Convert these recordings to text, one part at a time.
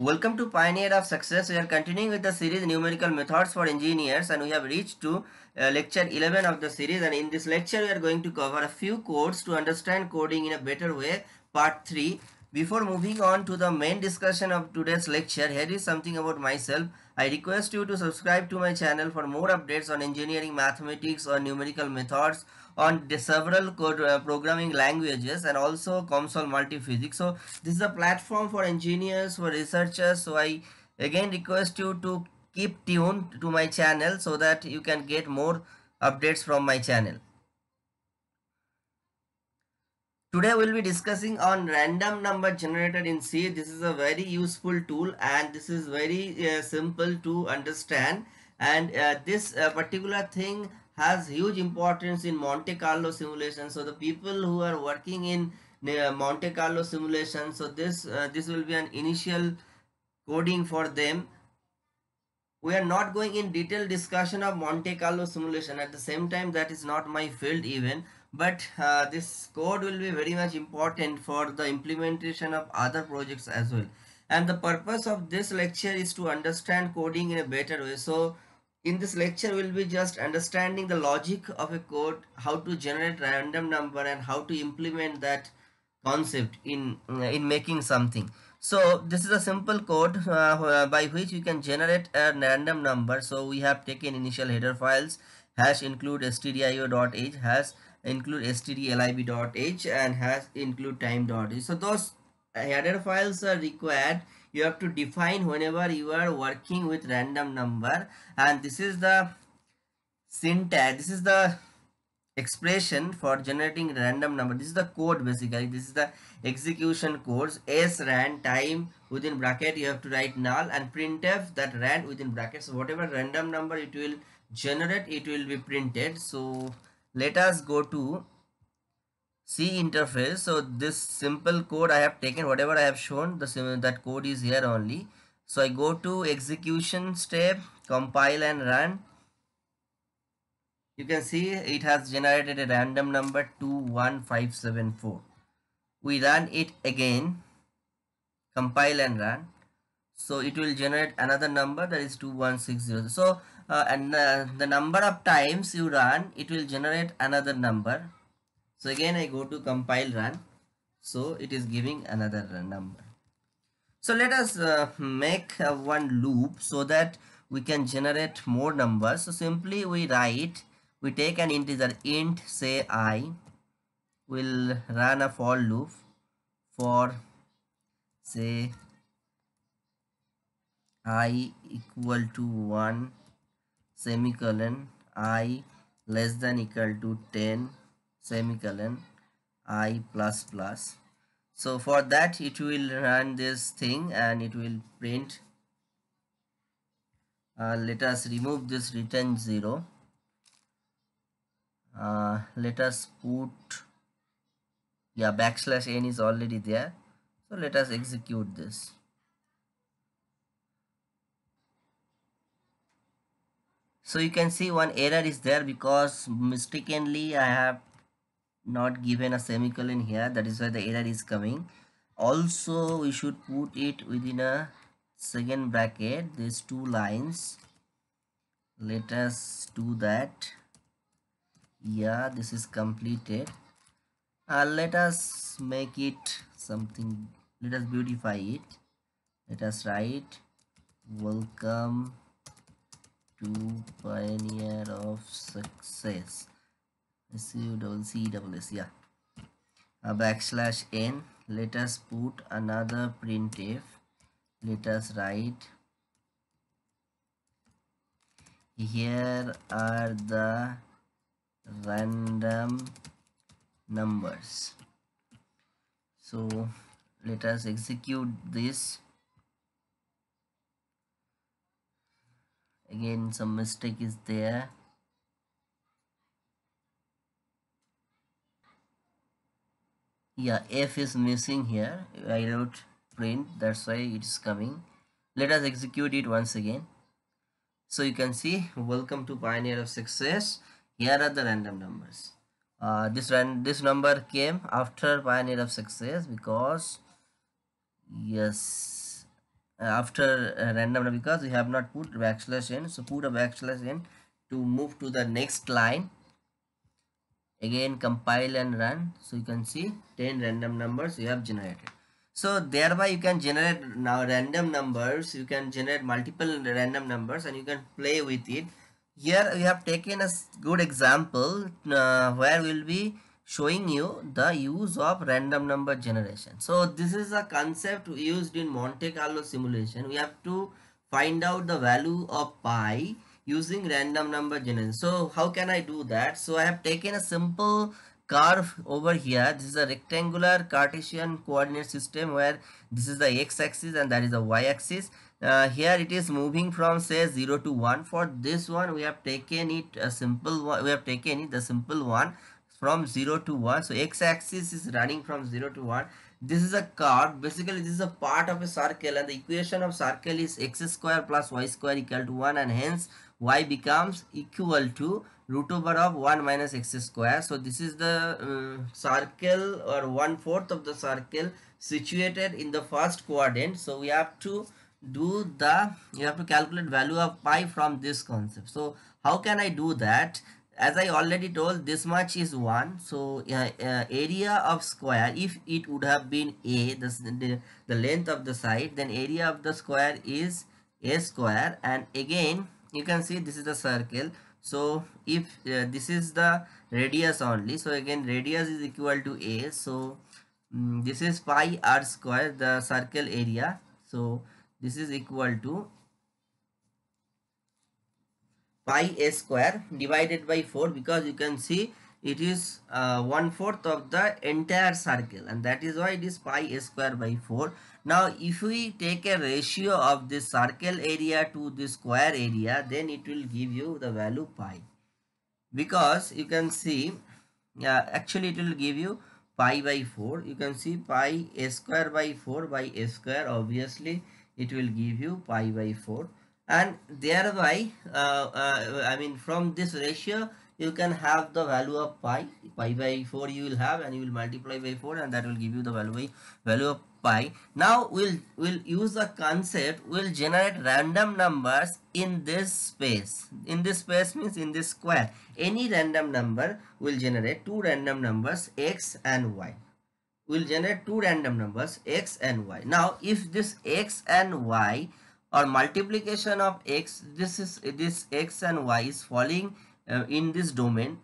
Welcome to Pioneer of Success. We are continuing with the series Numerical Methods for Engineers and we have reached to uh, lecture 11 of the series and in this lecture we are going to cover a few codes to understand coding in a better way part 3 before moving on to the main discussion of today's lecture, here is something about myself. I request you to subscribe to my channel for more updates on engineering mathematics or numerical methods on several code, uh, programming languages and also COMSOL multiphysics. So this is a platform for engineers, for researchers. So I again request you to keep tuned to my channel so that you can get more updates from my channel. Today we'll be discussing on random number generator in C. This is a very useful tool and this is very uh, simple to understand and uh, this uh, particular thing has huge importance in Monte Carlo simulation. So the people who are working in uh, Monte Carlo simulation, so this uh, this will be an initial coding for them. We are not going in detailed discussion of Monte Carlo simulation at the same time that is not my field even but uh, this code will be very much important for the implementation of other projects as well and the purpose of this lecture is to understand coding in a better way so in this lecture we'll be just understanding the logic of a code how to generate random number and how to implement that concept in uh, in making something so this is a simple code uh, by which you can generate a random number so we have taken initial header files hash include stdio.h has include stdlib.h and has include time.h so those header files are required you have to define whenever you are working with random number and this is the syntax this is the expression for generating random number this is the code basically this is the execution code. s rand time within bracket you have to write null and printf that rand within bracket so whatever random number it will generate it will be printed so let us go to C interface so this simple code I have taken whatever I have shown the that code is here only so I go to execution step compile and run you can see it has generated a random number 21574 we run it again compile and run so it will generate another number that is 21600 so uh, and uh, the number of times you run it will generate another number so again I go to compile run so it is giving another number so let us uh, make uh, one loop so that we can generate more numbers so simply we write we take an integer int say i will run a for loop for say i equal to 1 semicolon i less than equal to 10 semicolon i plus plus so for that it will run this thing and it will print uh, let us remove this return 0 uh, let us put yeah backslash n is already there so let us execute this so you can see one error is there because mistakenly I have not given a semicolon here that is why the error is coming also we should put it within a second bracket these two lines let us do that yeah this is completed uh, let us make it something let us beautify it let us write welcome to pioneer of success S, yeah a backslash n let us put another printf let us write here are the random numbers so let us execute this again some mistake is there yeah f is missing here i wrote print that's why it is coming let us execute it once again so you can see welcome to pioneer of success here are the random numbers uh, this ran this number came after pioneer of success because yes uh, after uh, random number because we have not put backslash n so put a backslash n to move to the next line again compile and run so you can see 10 random numbers you have generated so thereby you can generate now random numbers you can generate multiple random numbers and you can play with it here we have taken a good example uh, where we'll be showing you the use of random number generation. So this is a concept used in Monte Carlo simulation. We have to find out the value of pi using random number generation. So how can I do that? So I have taken a simple curve over here. This is a rectangular Cartesian coordinate system where this is the x-axis and that is the y-axis. Uh, here it is moving from say 0 to 1 for this one we have taken it a simple one we have taken it the simple one from 0 to 1 so x-axis is running from 0 to 1 this is a curve basically this is a part of a circle and the equation of circle is x square plus y square equal to 1 and hence y becomes equal to root over of 1 minus x square so this is the um, circle or one fourth of the circle situated in the first quadrant so we have to do the you have to calculate value of pi from this concept so how can i do that as I already told this much is 1 so uh, uh, area of square if it would have been a this, the, the length of the side then area of the square is a square and again you can see this is a circle so if uh, this is the radius only so again radius is equal to a so um, this is pi r square the circle area so this is equal to pi a square divided by 4 because you can see it is uh, one fourth of the entire circle and that is why it is pi a square by 4 now if we take a ratio of this circle area to the square area then it will give you the value pi because you can see uh, actually it will give you pi by 4 you can see pi a square by 4 by a square obviously it will give you pi by 4 and thereby uh, uh, I mean from this ratio you can have the value of pi pi by 4 you will have and you will multiply by 4 and that will give you the value by value of pi now we'll we'll use the concept we'll generate random numbers in this space in this space means in this square any random number will generate two random numbers x and y will generate two random numbers x and y now if this x and y or multiplication of x this is this x and y is falling uh, in this domain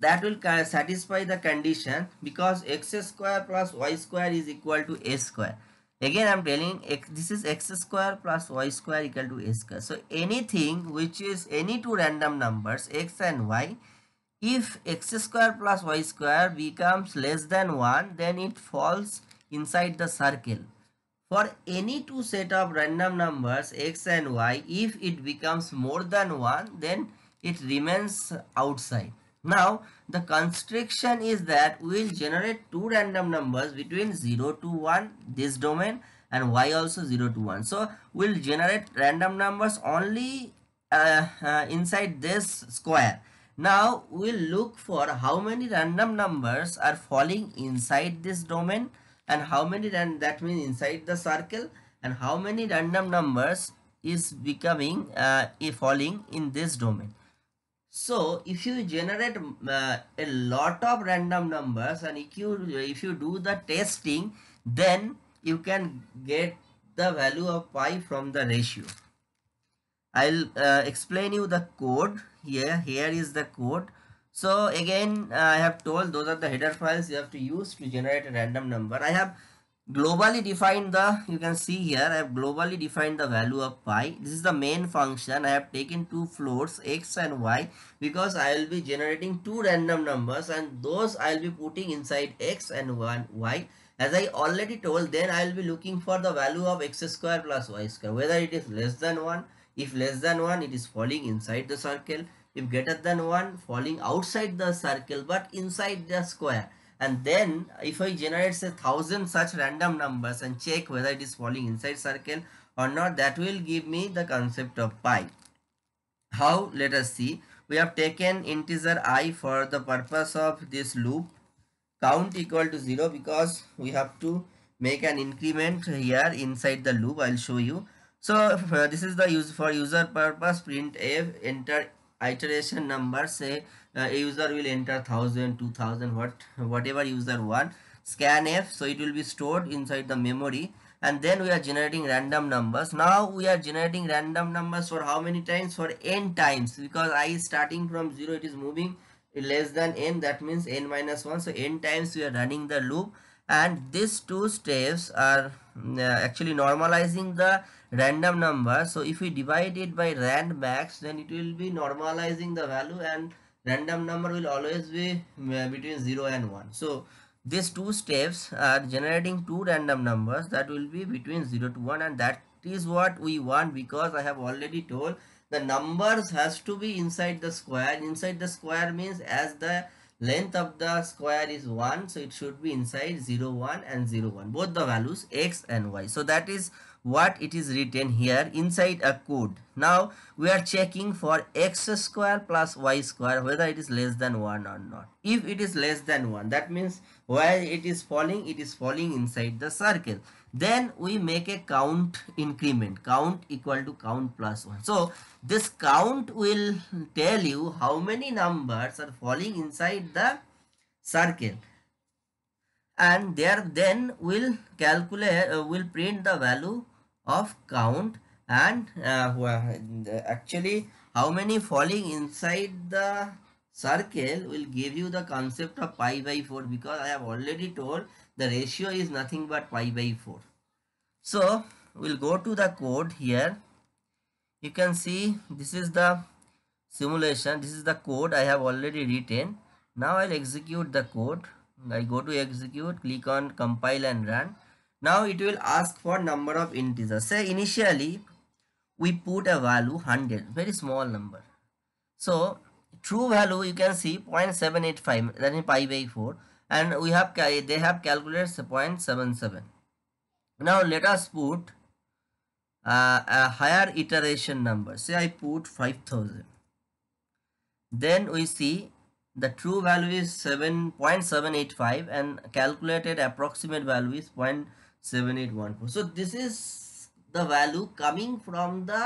that will satisfy the condition because x square plus y square is equal to a square again i'm telling x, this is x square plus y square equal to a square so anything which is any two random numbers x and y if x square plus y square becomes less than 1 then it falls inside the circle for any two set of random numbers x and y, if it becomes more than 1, then it remains outside. Now, the constriction is that we will generate two random numbers between 0 to 1, this domain, and y also 0 to 1. So, we will generate random numbers only uh, uh, inside this square. Now, we will look for how many random numbers are falling inside this domain and how many that means inside the circle and how many random numbers is becoming uh, falling in this domain so if you generate uh, a lot of random numbers and if you if you do the testing then you can get the value of pi from the ratio i'll uh, explain you the code here here is the code so again i have told those are the header files you have to use to generate a random number i have globally defined the you can see here i have globally defined the value of pi this is the main function i have taken two floats x and y because i will be generating two random numbers and those i will be putting inside x and one y as i already told then i will be looking for the value of x square plus y square whether it is less than one if less than one it is falling inside the circle if greater than 1 falling outside the circle but inside the square and then if I generate say thousand such random numbers and check whether it is falling inside circle or not that will give me the concept of pi. How let us see we have taken integer i for the purpose of this loop count equal to 0 because we have to make an increment here inside the loop I'll show you. So uh, this is the use for user purpose print f enter iteration number say uh, a user will enter 1000 2000 what whatever user want Scan F, so it will be stored inside the memory and then we are generating random numbers now we are generating random numbers for how many times for n times because i is starting from 0 it is moving less than n that means n minus 1 so n times we are running the loop and these two steps are mm, uh, actually normalizing the random number so if we divide it by rand max then it will be normalizing the value and random number will always be mm, uh, between 0 and 1 so these two steps are generating two random numbers that will be between 0 to 1 and that is what we want because i have already told the numbers has to be inside the square inside the square means as the length of the square is 1 so it should be inside 0 1 and 0 1 both the values x and y so that is what it is written here inside a code now we are checking for x square plus y square whether it is less than 1 or not if it is less than 1 that means where it is falling it is falling inside the circle then we make a count increment count equal to count plus 1 so this count will tell you how many numbers are falling inside the circle and there then will calculate uh, will print the value of count and uh, actually how many falling inside the circle will give you the concept of pi by 4 because I have already told the ratio is nothing but pi by 4. So we'll go to the code here. You can see this is the simulation. This is the code I have already written. Now I'll execute the code. I go to execute, click on compile and run. Now it will ask for number of integers. Say initially we put a value 100, very small number. So true value you can see 0.785 that is pi by 4 and we have they have calculated 0.77. Now let us put uh, a higher iteration number. Say I put 5000. Then we see the true value is 7.785 and calculated approximate value is 0 7814 so this is the value coming from the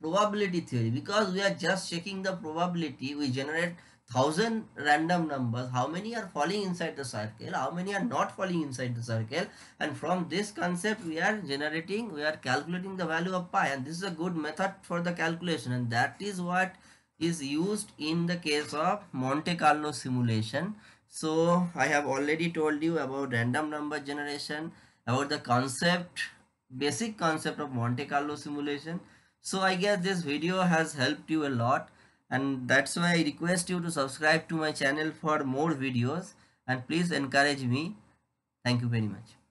probability theory because we are just checking the probability we generate thousand random numbers how many are falling inside the circle how many are not falling inside the circle and from this concept we are generating we are calculating the value of pi and this is a good method for the calculation and that is what is used in the case of monte carlo simulation so i have already told you about random number generation about the concept basic concept of Monte Carlo simulation so I guess this video has helped you a lot and that's why I request you to subscribe to my channel for more videos and please encourage me thank you very much